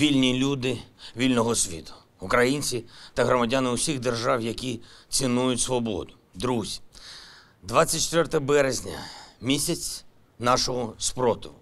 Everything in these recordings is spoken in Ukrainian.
вільні люди вільного світу, українці та громадяни усіх держав, які цінують свободу. Друзі, 24 березня місяць нашого спротиву,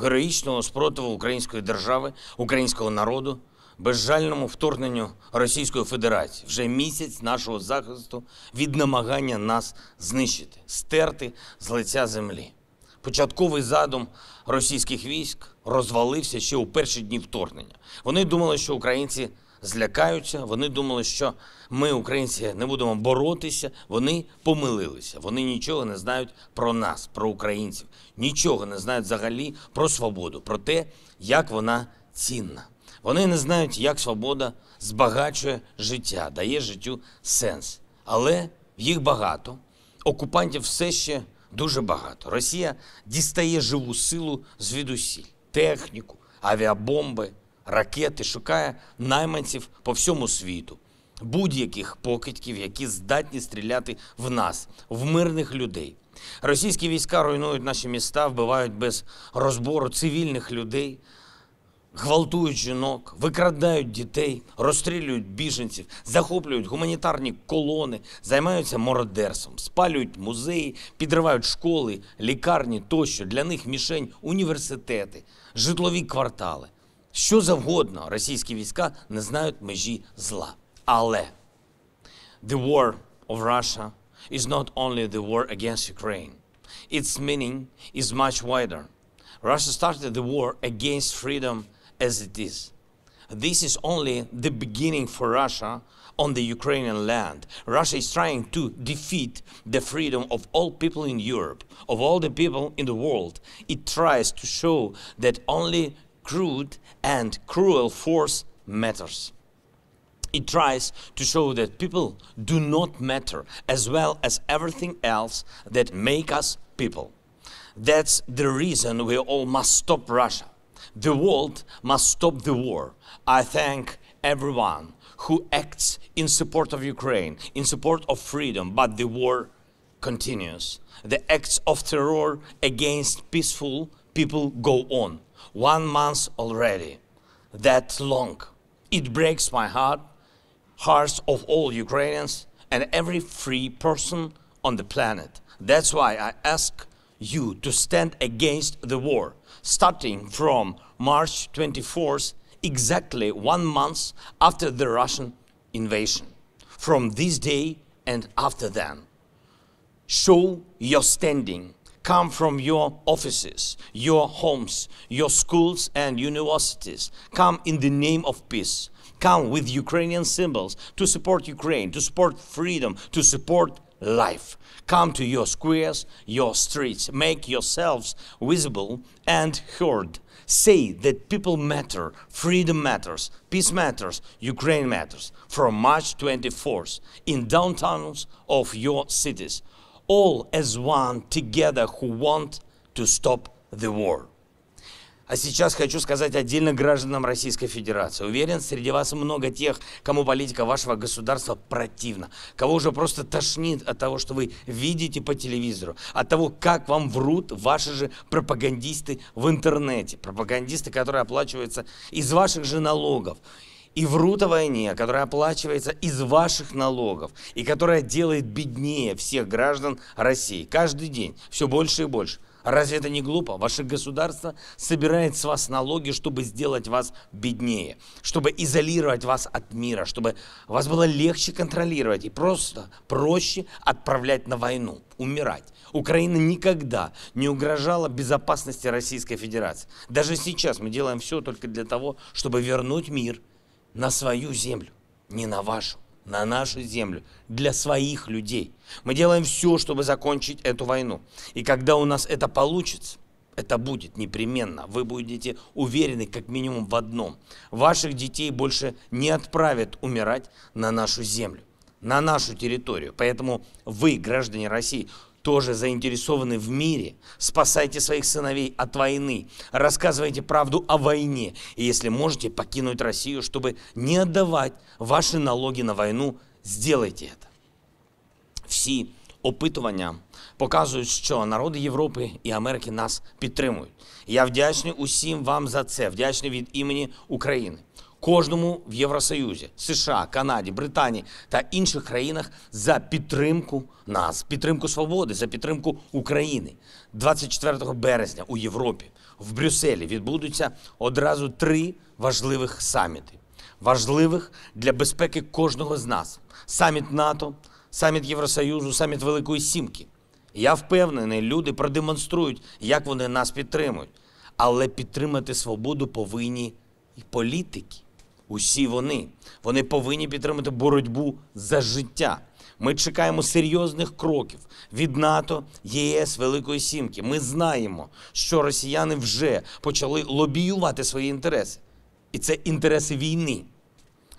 героїчного спротиву української держави, українського народу, безжальному вторгненню Російської Федерації. Вже місяць нашого захисту від намагання нас знищити, стерти з лиця землі. Початковий задум російських військ розвалився ще у перші дні вторгнення. Вони думали, що українці злякаються. Вони думали, що ми, українці, не будемо боротися. Вони помилилися. Вони нічого не знають про нас, про українців, нічого не знають взагалі про свободу, про те, як вона цінна. Вони не знають, як свобода збагачує життя, дає життю сенс. Але їх багато. Окупантів все ще дуже багато. Росія дістає живу силу звідусіль техніку, авіабомби, ракети, шукає найманців по всьому світу, будь-яких покидьків, які здатні стріляти в нас, в мирних людей. Російські війська руйнують наші міста, вбивають без розбору цивільних людей гвалтують жінок, викрадають дітей, розстрілюють біженців, захоплюють гуманітарні колони, займаються мородерством, спалюють музеї, підривають школи, лікарні тощо для них мішень, університети, житлові квартали. Що завгодно, російські війська не знають межі зла. Але the war of Russia is not only the war against Ukraine. Its meaning is much wider. Russia started the war against freedom as it is. This is only the beginning for Russia on the Ukrainian land. Russia is trying to defeat the freedom of all people in Europe, of all the people in the world. It tries to show that only crude and cruel force matters. It tries to show that people do not matter as well as everything else that make us people. That's the reason we all must stop Russia. The world must stop the war. I thank everyone who acts in support of Ukraine, in support of freedom, but the war continues. The acts of terror against peaceful people go on. One month already. That long. It breaks my heart, hearts of all Ukrainians and every free person on the planet. That's why I ask you to stand against the war starting from March 24th, exactly one month after the Russian invasion. From this day and after then, show your standing. Come from your offices, your homes, your schools and universities. Come in the name of peace. Come with Ukrainian symbols to support Ukraine, to support freedom, to support life. Come to your squares, your streets, make yourselves visible and heard. Say that people matter, freedom matters, peace matters, Ukraine matters. From March 24th, in downtowns of your cities, all as one together who want to stop the war. А сейчас хочу сказать отдельно гражданам Российской Федерации. Уверен, среди вас много тех, кому политика вашего государства противна, кого уже просто тошнит от того, что вы видите по телевизору, от того, как вам врут ваши же пропагандисты в интернете, пропагандисты, которые оплачиваются из ваших же налогов и врут о войне, которая оплачивается из ваших налогов и которая делает беднее всех граждан России каждый день все больше и больше – Разве это не глупо? Ваше государство собирает с вас налоги, чтобы сделать вас беднее, чтобы изолировать вас от мира, чтобы вас было легче контролировать и просто проще отправлять на войну, умирать. Украина никогда не угрожала безопасности Российской Федерации. Даже сейчас мы делаем все только для того, чтобы вернуть мир на свою землю, не на вашу на нашу землю для своих людей. Мы делаем все, чтобы закончить эту войну. И когда у нас это получится, это будет непременно. Вы будете уверены как минимум в одном. Ваших детей больше не отправят умирать на нашу землю, на нашу территорию. Поэтому вы, граждане России, тоже заинтересованы в мире. Спасайте своих сыновей от войны. Рассказывайте правду о войне. И если можете, покинуть Россию, чтобы не отдавать ваши налоги на войну, сделайте это. Все опитування показують, що народи Європи і Америки нас підтримують. Я вдячний усім вам за це, вдячний від імені України. кожному в Євросоюзі, США, Канаді, Британії та інших країнах за підтримку нас, підтримку свободи, за підтримку України. 24 березня у Європі в Брюсселі відбудуться одразу три важливих саміти, важливих для безпеки кожного з нас: саміт НАТО, саміт Євросоюзу, саміт Великої Сімки. Я впевнений, люди продемонструють, як вони нас підтримують. Але підтримати свободу повинні і політики усі вони. Вони повинні підтримати боротьбу за життя. Ми чекаємо серйозних кроків від НАТО, ЄС, Великої Сімки. Ми знаємо, що росіяни вже почали лобіювати свої інтереси, і це інтереси війни.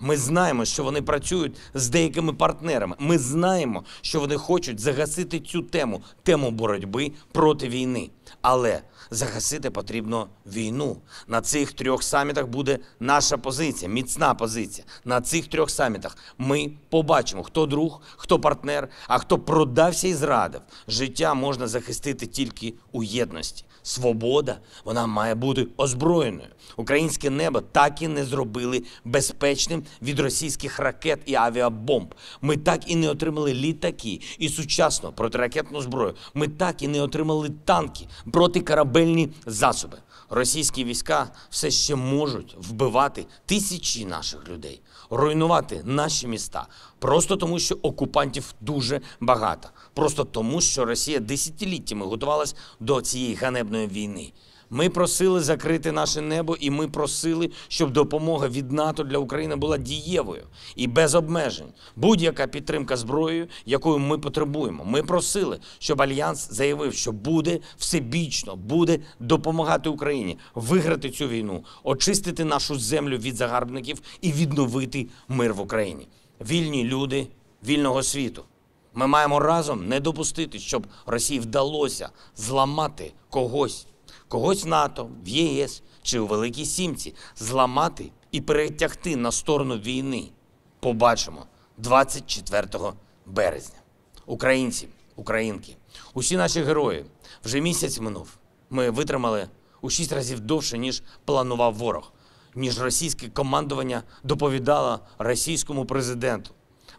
Ми знаємо, що вони працюють з деякими партнерами. Ми знаємо, що вони хочуть загасити цю тему, тему боротьби проти війни. Але загасити потрібно війну. На цих трьох самітах буде наша позиція, міцна позиція. На цих трьох самітах ми побачимо, хто друг, хто партнер, а хто продався і зрадив. Життя можна захистити тільки у єдності свобода, вона має бути озброєною. Українське небо так і не зробили безпечним від російських ракет і авіабомб. Ми так і не отримали літаки і сучасну протиракетну зброю. Ми так і не отримали танки, протикорабельні засоби. Російські війська все ще можуть вбивати тисячі наших людей, руйнувати наші міста, просто тому, що окупантів дуже багато, просто тому, що Росія десятиліттями готувалась до цієї ганебної холодної війни. Ми просили закрити наше небо, і ми просили, щоб допомога від НАТО для України була дієвою і без обмежень. Будь-яка підтримка зброєю, якою ми потребуємо. Ми просили, щоб альянс заявив, що буде всебічно, буде допомагати Україні виграти цю війну, очистити нашу землю від загарбників і відновити мир в Україні. Вільні люди вільного світу. Ми маємо разом не допустити, щоб Росії вдалося зламати когось, когось НАТО, в ЄС чи у Великій Сімці, зламати і перетягти на сторону війни. Побачимо 24 березня. Українці, українки, усі наші герої вже місяць минув. Ми витримали у шість разів довше, ніж планував ворог, ніж російське командування доповідало російському президенту.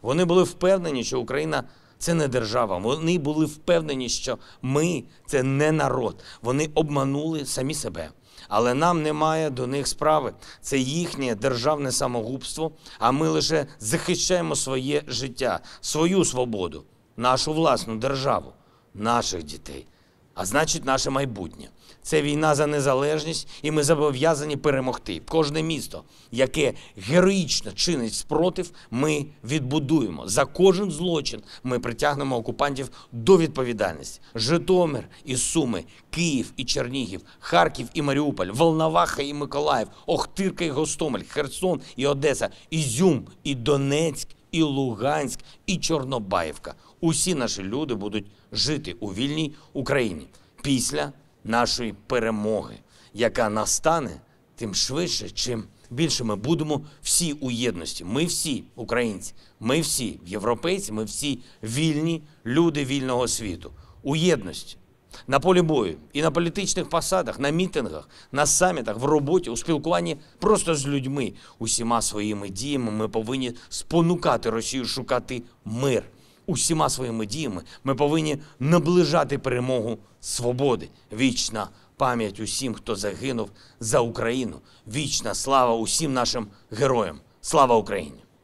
Вони були впевнені, що Україна це не держава. Вони були впевнені, що ми це не народ. Вони обманули самі себе. Але нам немає до них справи. Це їхнє державне самогубство, а ми лише захищаємо своє життя, свою свободу, нашу власну державу, наших дітей а значить, наше майбутнє. Це війна за незалежність, і ми зобов'язані перемогти. Кожне місто, яке героїчно чинить спротив, ми відбудуємо. За кожен злочин ми притягнемо окупантів до відповідальності. Житомир і Суми, Київ і Чернігів, Харків і Маріуполь, Волноваха і Миколаїв, Охтирка і Гостомель, Херсон і Одеса, Ізюм і Донецьк і Луганськ, і Чорнобаївка. Усі наші люди будуть жити у вільній Україні після нашої перемоги, яка настане тим швидше, чим більше ми будемо всі у єдності. Ми всі українці, ми всі європейці, ми всі вільні люди вільного світу у єдності на полі бою і на політичних посадах, на мітингах, на самітах, в роботі, у спілкуванні просто з людьми, усіма своїми діями ми повинні спонукати Росію шукати мир. Усіма своїми діями ми повинні наближати перемогу свободи. Вічна пам'ять усім, хто загинув за Україну. Вічна слава усім нашим героям. Слава Україні!